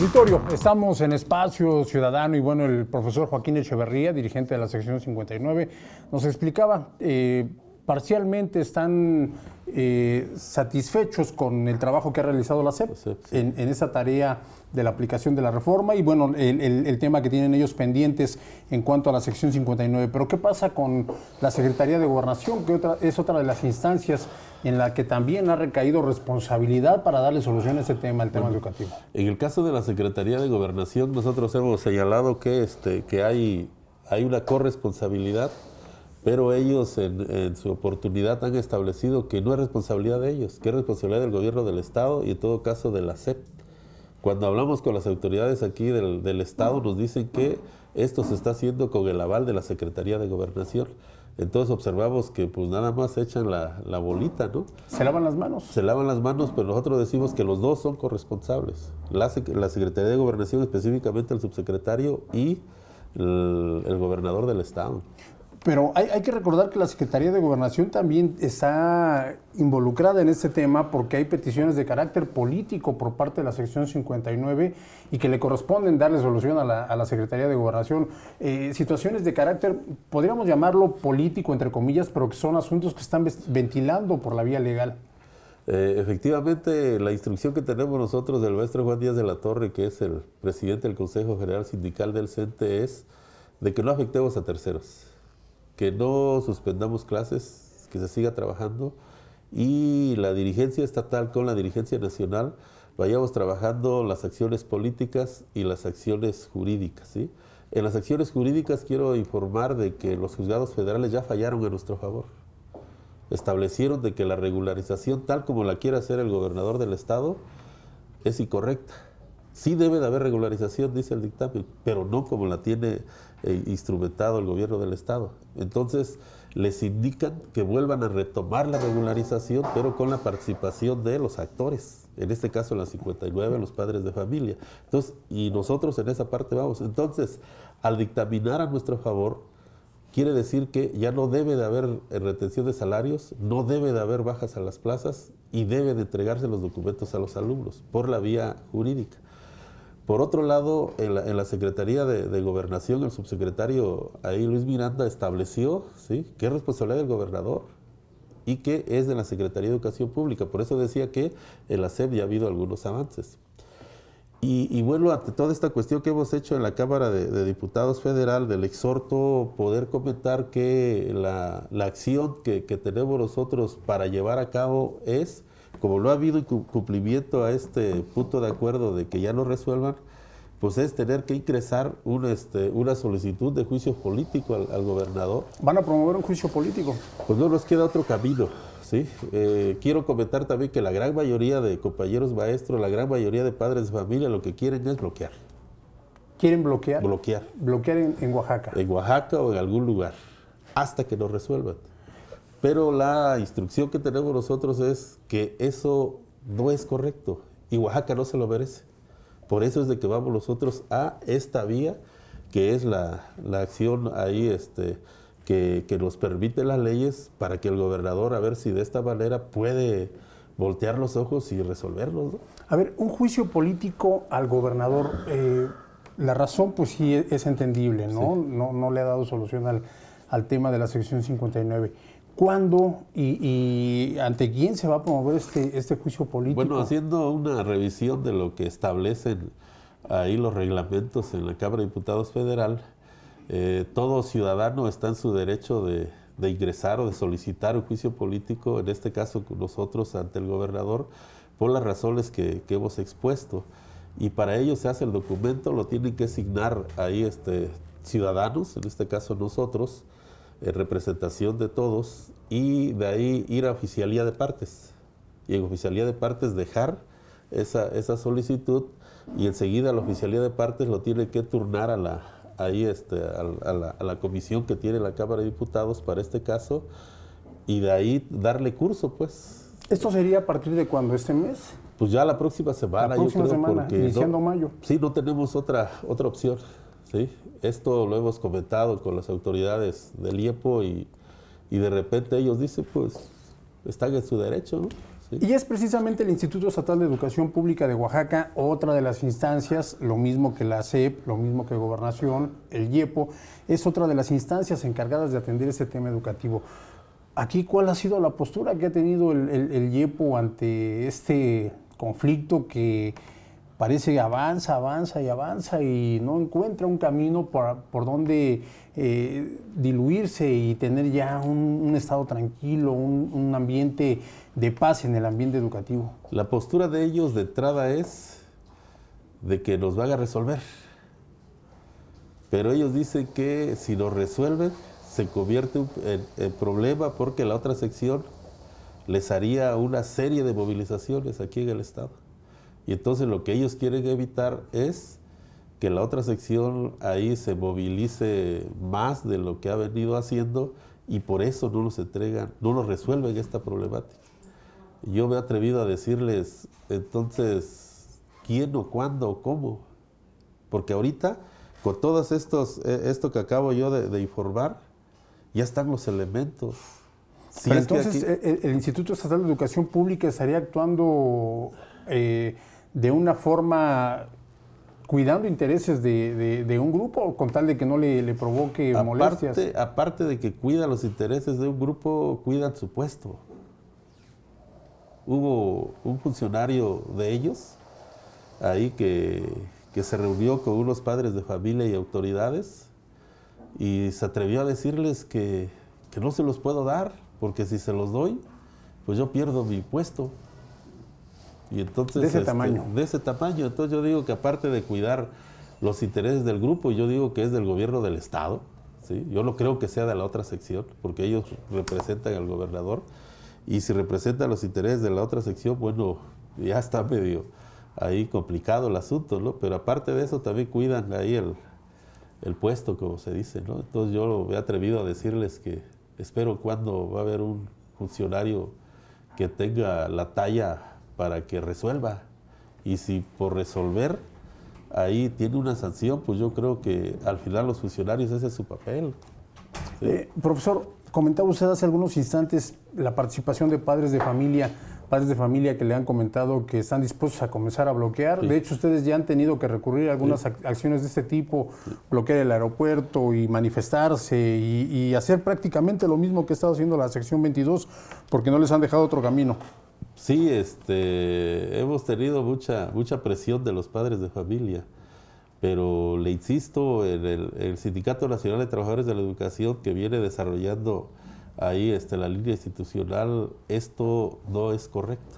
Auditorio, estamos en Espacio Ciudadano y bueno, el profesor Joaquín Echeverría, dirigente de la sección 59, nos explicaba, eh, parcialmente están eh, satisfechos con el trabajo que ha realizado la CEP En, esa tarea de la aplicación de la reforma y bueno, el, tema que tienen ellos pendientes en cuanto a la sección 59. Pero ¿qué pasa con la Secretaría de Gobernación, que es otra de las instancias en la que también ha recaído responsabilidad para darle solución a ese tema, el tema educativo? En el caso de la Secretaría de Gobernación, nosotros hemos señalado que, este, que hay, hay una corresponsabilidad pero ellos en, su oportunidad han establecido que no es responsabilidad de ellos, que es responsabilidad del gobierno del Estado y en todo caso de la SEP. Cuando hablamos con las autoridades aquí del, Estado nos dicen que esto se está haciendo con el aval de la Secretaría de Gobernación. Entonces observamos que pues nada más echan la, bolita, ¿no? Se lavan las manos. Se lavan las manos, pero nosotros decimos que los dos son corresponsables. La, Secretaría de Gobernación, específicamente el subsecretario y el, gobernador del estado. Pero hay, que recordar que la Secretaría de Gobernación también está involucrada en este tema porque hay peticiones de carácter político por parte de la sección 59 y que le corresponden darle solución a la, Secretaría de Gobernación. Eh, situaciones de carácter, podríamos llamarlo político, entre comillas, pero que son asuntos que están ventilando por la vía legal. Eh, efectivamente, la instrucción que tenemos nosotros del maestro Juan Díaz de la Torre, que es el presidente del Consejo General Sindical del CENTE, es de que no afectemos a terceros que no suspendamos clases, que se siga trabajando y la dirigencia estatal con la dirigencia nacional vayamos trabajando las acciones políticas y las acciones jurídicas. En las acciones jurídicas quiero informar de que los juzgados federales ya fallaron a nuestro favor. Establecieron de que la regularización tal como la quiere hacer el gobernador del estado es incorrecta. Sí debe de haber regularización, dice el dictamen, pero no como la tiene e instrumentado el gobierno del Estado. Entonces, les indican que vuelvan a retomar la regularización, pero con la participación de los actores, en este caso en la 59, los padres de familia. Entonces, y nosotros en esa parte vamos. Entonces, al dictaminar a nuestro favor, quiere decir que ya no debe de haber eh, retención de salarios, no debe de haber bajas a las plazas y debe de entregarse los documentos a los alumnos por la vía jurídica. Por otro lado, en la, Secretaría de, Gobernación, el subsecretario ahí Luis Miranda estableció ¿sí? que es responsabilidad del gobernador y que es de la Secretaría de Educación Pública. Por eso decía que en la SEP ya ha habido algunos avances. Y, y vuelvo a toda esta cuestión que hemos hecho en la Cámara de, Diputados Federal, del exhorto, poder comentar que la, acción que, que tenemos nosotros para llevar a cabo es como no ha habido cumplimiento a este punto de acuerdo de que ya lo resuelvan, pues es tener que ingresar este, una solicitud de juicio político al, gobernador. ¿Van a promover un juicio político? Pues no nos queda otro camino. ¿sí? Eh, quiero comentar también que la gran mayoría de compañeros maestros, la gran mayoría de padres de familia lo que quieren es bloquear. ¿Quieren bloquear? Bloquear. Bloquear en, en Oaxaca. En Oaxaca o en algún lugar, hasta que lo resuelvan. Pero la instrucción que tenemos nosotros es que eso no es correcto y Oaxaca no se lo merece. Por eso es de que vamos nosotros a esta vía, que es la, acción ahí este, que, nos permite las leyes para que el gobernador, a ver si de esta manera puede voltear los ojos y resolverlos. A ver, un juicio político al gobernador, eh, la razón pues sí es entendible, ¿no? No, le ha dado solución al, al tema de la sección 59. ¿Cuándo y, ante quién se va a promover este, este, juicio político? Bueno, haciendo una revisión de lo que establecen ahí los reglamentos en la Cámara de Diputados Federal, eh, todo ciudadano está en su derecho de, ingresar o de solicitar un juicio político, en este caso nosotros ante el gobernador, por las razones que, hemos expuesto. Y para ello se hace el documento, lo tienen que asignar ahí este, ciudadanos, en este caso nosotros, representación de todos y de ahí ir a oficialía de partes. Y en oficialía de partes dejar esa, esa solicitud y enseguida la oficialía de partes lo tiene que turnar a la, ahí este, a, la, a la comisión que tiene la Cámara de Diputados para este caso y de ahí darle curso, pues. ¿Esto sería a partir de cuándo? ¿Este mes? Pues ya la próxima semana, la próxima yo creo. Semana, porque iniciando mayo. Sí, no tenemos otra, otra opción. Esto lo hemos comentado con las autoridades del IEPO y, de repente ellos dicen, pues, están en su derecho, Y es precisamente el Instituto Estatal de Educación Pública de Oaxaca, otra de las instancias, lo mismo que la CEP, lo mismo que Gobernación, el IEPO, es otra de las instancias encargadas de atender ese tema educativo. Aquí, ¿cuál ha sido la postura que ha tenido el IEPO ante este conflicto que parece que avanza, avanza y avanza y no encuentra un camino por, donde eh, diluirse y tener ya un, estado tranquilo, un, ambiente de paz en el ambiente educativo. La postura de ellos de entrada es de que los van a resolver, pero ellos dicen que si lo resuelven se convierte en problema porque la otra sección les haría una serie de movilizaciones aquí en el Estado. Y entonces lo que ellos quieren evitar es que la otra sección ahí se movilice más de lo que ha venido haciendo y por eso no nos entregan, no nos resuelven esta problemática. Yo me he atrevido a decirles, entonces, ¿quién o cuándo o cómo? Porque ahorita, con todo eh, esto que acabo yo de, informar, ya están los elementos. entonces, eh, el, Instituto Estatal de Educación Pública estaría actuando eh, de una forma cuidando intereses de, un grupo con tal de que no le, provoque molestias. Aparte de que cuida los intereses de un grupo, cuidan su puesto. Hubo un funcionario de ellos ahí que, se reunió con unos padres de familia y autoridades y se atrevió a decirles que, que no se los puedo dar, porque si se los doy, pues yo pierdo mi puesto entonces, de ese este, tamaño. De ese tamaño. Entonces yo digo que aparte de cuidar los intereses del grupo, yo digo que es del gobierno del Estado, ¿sí? yo no creo que sea de la otra sección, porque ellos representan al gobernador, y si representan los intereses de la otra sección, bueno, ya está medio ahí complicado el asunto, ¿no? Pero aparte de eso, también cuidan ahí el, el puesto, como se dice, ¿no? Entonces yo me he atrevido a decirles que espero cuando va a haber un funcionario que tenga la talla para que resuelva. Y si por resolver ahí tiene una sanción, pues yo creo que al final los funcionarios ese es su papel. Eh, profesor, comentaba usted hace algunos instantes la participación de padres de familia, padres de familia que le han comentado que están dispuestos a comenzar a bloquear. De hecho, ustedes ya han tenido que recurrir a algunas acciones de este tipo, bloquear el aeropuerto y manifestarse y, y hacer prácticamente lo mismo que está haciendo la sección 22 porque no les han dejado otro camino. Sí, este, hemos tenido mucha, mucha presión de los padres de familia, pero le insisto, en el, Sindicato Nacional de Trabajadores de la Educación que viene desarrollando ahí este, la línea institucional, esto no es correcto,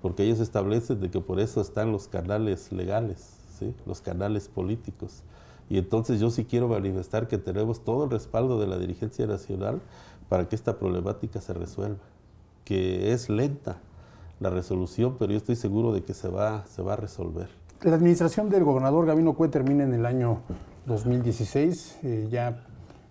porque ellos establecen de que por eso están los canales legales, ¿sí? los canales políticos. Y entonces yo sí quiero manifestar que tenemos todo el respaldo de la dirigencia nacional para que esta problemática se resuelva, que es lenta, la resolución, pero yo estoy seguro de que se va, se va a resolver. La administración del gobernador Gabino Cue termina en el año 2016, eh, ya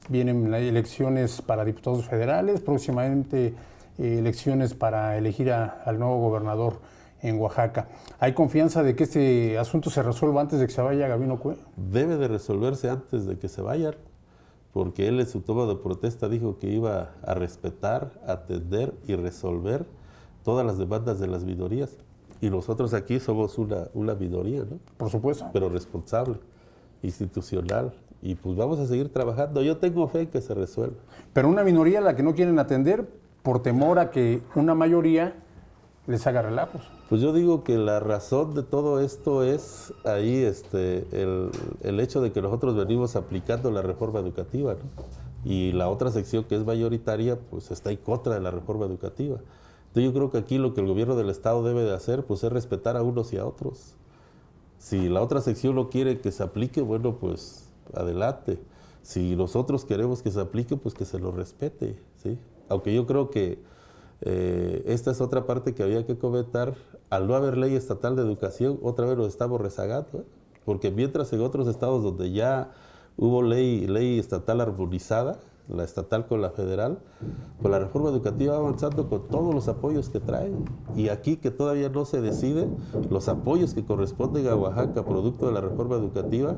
vienen elecciones para diputados federales, próximamente eh, elecciones para elegir al nuevo gobernador en Oaxaca. ¿Hay confianza de que este asunto se resuelva antes de que se vaya Gabino Cue? Debe de resolverse antes de que se vaya, porque él en su toma de protesta dijo que iba a respetar, atender y resolver todas las demandas de las minorías. Y nosotros aquí somos una, una minoría, ¿no? Por supuesto. Pero responsable, institucional. Y pues vamos a seguir trabajando. Yo tengo fe en que se resuelva. Pero una minoría a la que no quieren atender por temor a que una mayoría les haga relajos. Pues yo digo que la razón de todo esto es ahí este, el, el hecho de que nosotros venimos aplicando la reforma educativa, ¿no? Y la otra sección que es mayoritaria, pues está en contra de la reforma educativa yo creo que aquí lo que el gobierno del Estado debe de hacer pues es respetar a unos y a otros. Si la otra sección no quiere que se aplique, bueno, pues adelante. Si nosotros queremos que se aplique, pues que se lo respete, ¿sí? Aunque yo creo que eh, esta es otra parte que había que comentar. Al no haber ley estatal de educación, otra vez lo estamos rezagando, ¿eh? porque mientras en otros estados donde ya hubo ley, ley estatal armonizada, la estatal con la federal, con la reforma educativa avanzando con todos los apoyos que traen. Y aquí que todavía no se decide, los apoyos que corresponden a Oaxaca producto de la reforma educativa,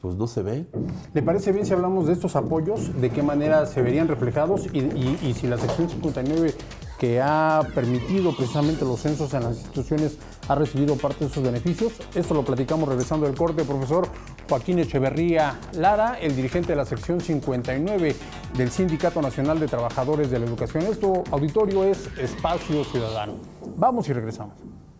pues no se ve. ¿Le parece bien si hablamos de estos apoyos? ¿De qué manera se verían reflejados? Y, si la sección 59 que ha permitido precisamente los censos en las instituciones ha recibido parte de sus beneficios. Esto lo platicamos regresando al corte, profesor. Joaquín Echeverría Lara, el dirigente de la sección 59 del Sindicato Nacional de Trabajadores de la Educación. Esto auditorio es Espacio Ciudadano. Vamos y regresamos.